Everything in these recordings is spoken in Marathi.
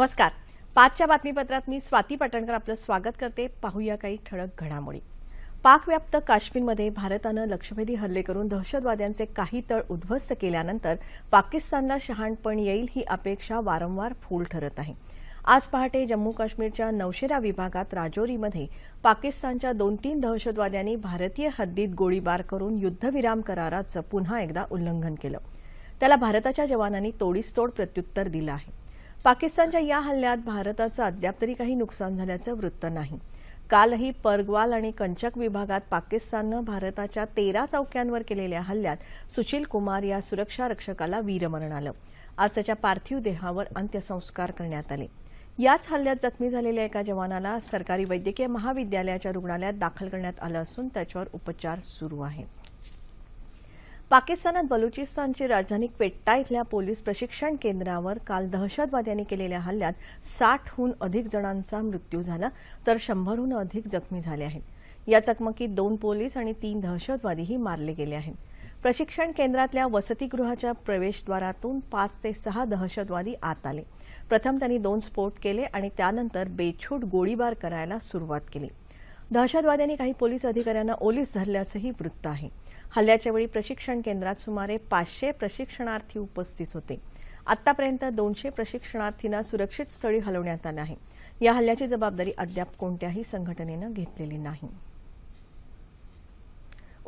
नमस्कार पाचच्या बातमीपत्रात मी स्वाती पाटणकर आपलं स्वागत करते पाहूया काही ठळक घडामोडी पाकव्याप्त काश्मीरमध्ये भारतानं लक्षभेदी हल्ले करून दहशतवाद्यांचे काही तळ उद्ध्वस्त केल्यानंतर पाकिस्तानला शहाणपण येईल ही अपेक्षा वारंवार फूल ठरत आहे आज पहाटे जम्मू काश्मीरच्या नौशेरा विभागात राजौरीमध्ये पाकिस्तानच्या दोन तीन दहशतवाद्यांनी भारतीय हद्दीत गोळीबार करून युद्धविराम कराराचं पुन्हा एकदा उल्लंघन केलं त्याला भारताच्या जवानांनी तोडीस तोड प्रत्युत्तर दिलं आहे पाकिस्तानच्या या हल्ल्यात भारताचं अद्याप तरी काही नुकसान झाल्याचं वृत्त नाही कालही परगवाल आणि कंचक विभागात पाकिस्ताननं भारताच्या तेरा चौक्यांवर केलेल्या हल्ल्यात सुशील कुमार या सुरक्षा रक्षकाला वीरमरण आलं आज त्याच्या पार्थिव देहावर अंत्यसंस्कार करण्यात आले याच हल्ल्यात जखमी झालेल्या एका जवानाला सरकारी वैद्यकीय महाविद्यालयाच्या रुग्णालयात दाखल करण्यात आलं असून त्याच्यावर उपचार सुरू आहेत पाकिस्तानात बलुचिस्तानची राजधानी क्वेट्टा इथल्या पोलीस प्रशिक्षण केंद्रावर काल दहशतवाद्यांनी केलेल्या हल्ल्यात साठहून अधिक जणांचा मृत्यू झाला तर शंभरहून अधिक जखमी झाले आहेत या चकमकीत दोन पोलीस आणि तीन दहशतवादीही मारले गेले आहेत प्रशिक्षण केंद्रातल्या वसतिगृहाच्या प्रवेशद्वारातून पाच ते सहा दहशतवादी आत आले प्रथम त्यांनी दोन स्फोट केले आणि त्यानंतर बेछूट गोळीबार करायला सुरुवात केली दहशतवाद्यांनी काही पोलीस अधिकाऱ्यांना ओलीस धरल्याचंही वृत्त आहे हल्ल्याच्या वेळी प्रशिक्षण केंद्रात सुमारे पाचशे प्रशिक्षणार्थी उपस्थित होते आतापर्यंत दोनशे प्रशिक्षणार्थींना सुरक्षित स्थळी हलवण्यात आलं आहे या हल्ल्याची जबाबदारी अद्याप कोणत्याही संघटनेनं घेतलेली नाही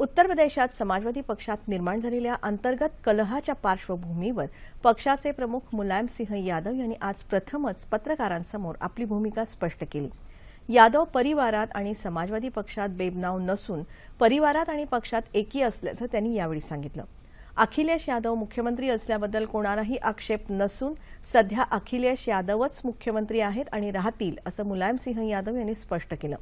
उत्तर प्रदेशात समाजवादी पक्षात निर्माण झालेल्या अंतर्गत कलहाच्या पार्श्वभूमीवर पक्षाचे प्रमुख मुलायम सिंह यादव यांनी आज प्रथमच पत्रकारांसमोर आपली भूमिका स्पष्ट केली यादव परिवारात आणि समाजवादी पक्षात बेबनाव नसून परिवारात आणि पक्षात एकी असल्याचं त्यांनी यावेळी सांगितलं अखिलेश यादव मुख्यमंत्री असल्याबद्दल कोणालाही आक्षेप नसून सध्या अखिलेश यादवच मुख्यमंत्री आहेत आणि राहतील असं मुलायमसिंह यादव यांनी स्पष्ट केलं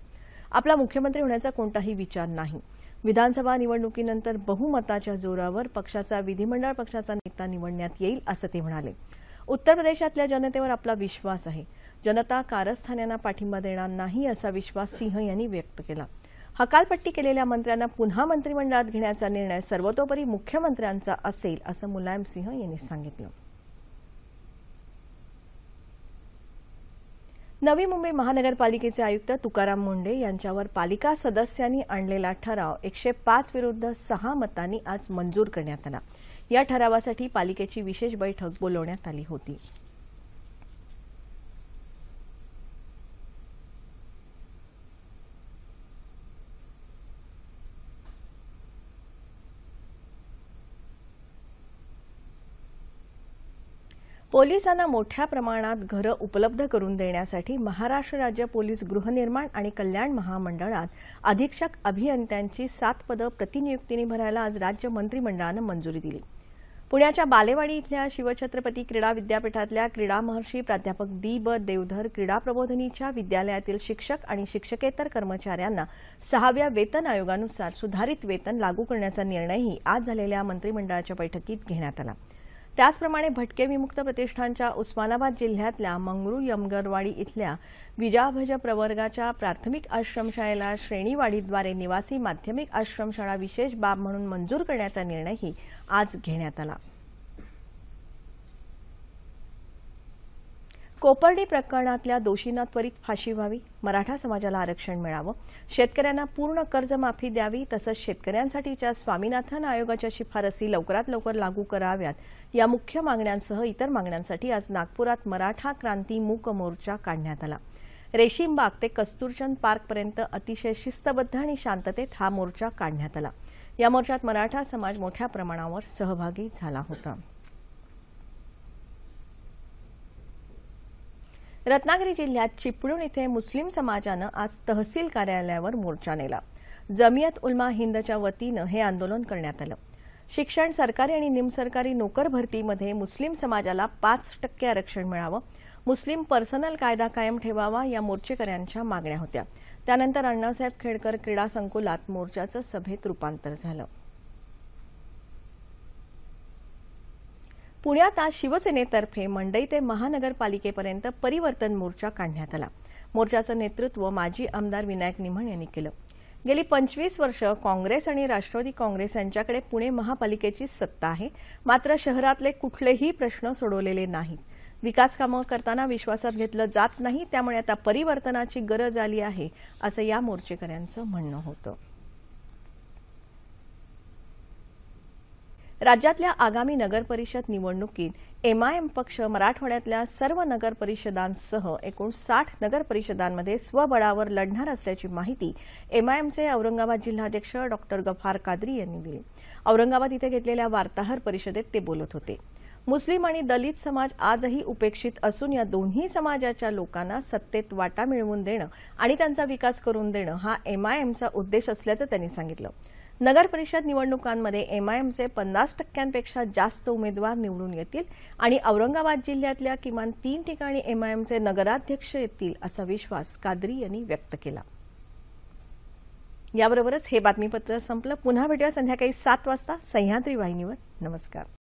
आपला मुख्यमंत्री होण्याचा कोणताही विचार नाही विधानसभा निवडणुकीनंतर बहुमताच्या जोरावर पक्षाचा विधिमंडळ पक्षाचा नेता निवडण्यात येईल असं ते म्हणाले उत्तर प्रदेशातल्या जनतेवर आपला विश्वास आहे जनता कारस्थान्यांना पाठिंबा देणार नाही असा विश्वास सिंह यांनी व्यक्त केला हकालपट्टी केलेल्या मंत्र्यांना पुन्हा मंत्रिमंडळात घेण्याचा निर्णय सर्वतोपरी मुख्यमंत्र्यांचा असेल असं मुलायम सिंह यांनी सांगितलं नवी मुंबई महानगरपालिकेचे आयुक्त तुकाराम मुंडे यांच्यावर पालिका सदस्यांनी आणलेला ठराव एकशे पाच विरुद्ध सहा मतांनी आज मंजूर करण्यात आला या ठरावासाठी पालिकेची विशेष बैठक बोलवण्यात आली होती पोलिसांना मोठ्या प्रमाणात घरं उपलब्ध करून देण्यासाठी महाराष्ट्र राज्य पोलीस गृहनिर्माण आणि कल्याण महामंडळात अधीक्षक अभियंत्यांची सात पदं प्रतिनियुक्तीने भरायला आज राज्य मंत्रिमंडळानं मंजुरी दिली पुण्याच्या बालेवाडी इथल्या शिवछत्रपती क्रीडा विद्यापीठातल्या क्रीडा महर्षी प्राध्यापक दी ब देवधर क्रीडा प्रबोधनीच्या विद्यालयातील शिक्षक आणि शिक्षकेतर कर्मचाऱ्यांना सहाव्या वेतन आयोगानुसार सुधारित वेतन लागू करण्याचा निर्णयही आज झालेल्या मंत्रिमंडळाच्या बैठकीत घेण्यात आला त्याचप्रमाणे भटके विमुक्त प्रतिष्ठानच्या उस्मानाबाद जिल्ह्यातल्या मंगरू यमगरवाडी इथल्या विजाभज प्रवर्गाच्या प्राथमिक आश्रमशाळेला श्रेणीवाढीद्वारे निवासी माध्यमिक आश्रमशाळा विशेष बाब म्हणून मंजूर करण्याचा निर्णयही आज घेण्यात आला कोपर्डी प्रकरणातल्या दोषींना त्वरित फाशी व्हावी मराठा समाजाला आरक्षण मिळावं शेतकऱ्यांना पूर्ण कर्जमाफी द्यावी तसंच शेतकऱ्यांसाठीच्या स्वामीनाथन आयोगाच्या शिफारसी लवकरात लवकर लागू कराव्यात या मुख्य मागण्यांसह इतर मागण्यांसाठी आज नागपुरात मराठा क्रांती मूक मोर्चा काढण्यात आला रेशीमबाग ते कस्तुरचंद पार्कपर्यंत अतिशय शिस्तबद्ध आणि शांततेत हा मोर्चा काढण्यात आला या मोर्चात मराठा समाज मोठ्या प्रमाणावर सहभागी झाला होता रत्नागिरी जिल्ह्यात चिपळूण इथं मुस्लिम समाजानं आज तहसील कार्यालयावर मोर्चा नेला जमियत उलमा हिंदच्या वतीनं हे आंदोलन करण्यात आलं शिक्षण सरकारी आणि निमसरकारी नोकर भरतीमध्ये मुस्लिम समाजाला पाच टक्के आरक्षण मिळावं मुस्लिम पर्सनल कायदा कायम ठेवावा या मोर्चेकऱ्यांच्या मागण्या होत्या त्यानंतर अण्णासाहेब खेडकर क्रीडा संकुलात मोर्चाचं सभेत रुपांतर झालं पुण्यात आज शिवसेनेतर्फे मंडई ते महानगरपालिकेपर्यंत परिवर्तन मोर्चा काढण्यात आला मोर्चाचं नेतृत्व माजी आमदार विनायक निमण यांनी केलं गेली पंचवीस वर्ष काँग्रेस आणि राष्ट्रवादी काँग्रेस यांच्याकडे पुणे महापालिकेची सत्ता आहे मात्र शहरातले कुठलेही प्रश्न सोडवलेले नाहीत विकास कामं करताना विश्वासात घेतलं जात नाही त्यामुळे आता परिवर्तनाची गरज आली आहे असं या मोर्चेकऱ्यांचं म्हणणं होतं राज्यातल्या आगामी नगरपरिषद निवडणुकीत एमआयएम पक्ष मराठवाड्यातल्या सर्व नगरपरिषदांसह एकूण साठ नगरपरिषदांमध्ये स्वबळावर लढणार असल्याची माहिती एमआयएमचे औरंगाबाद जिल्हाध्यक्ष डॉक्टर गफार कादरी यांनी दिली औरंगाबाद इथे घेतलेल्या वार्ताहर परिषदेत ते बोलत होते मुस्लिम आणि दलित समाज आजही उपेक्षित असून या दोन्ही समाजाच्या लोकांना सत्तेत वाटा मिळवून देणं आणि त्यांचा विकास करून देणं हा एमआयएमचा उद्देश असल्याचं त्यांनी सांगितलं नगर परिषद निवडणुकांमध्ये एमआयएमचे पन्नास टक्क्यांपेक्षा जास्त उमेदवार निवडून येतील आणि औरंगाबाद जिल्ह्यातल्या किमान तीन ठिकाणी एमआयएमचे नगराध्यक्ष येतील असा विश्वास कादरी यांनी व्यक्त केला याबरोबरच हे बातमीपत्र संपलं पुन्हा भेटूया संध्याकाळी सात वाजता सह्याद्री वाहिनीवर नमस्कार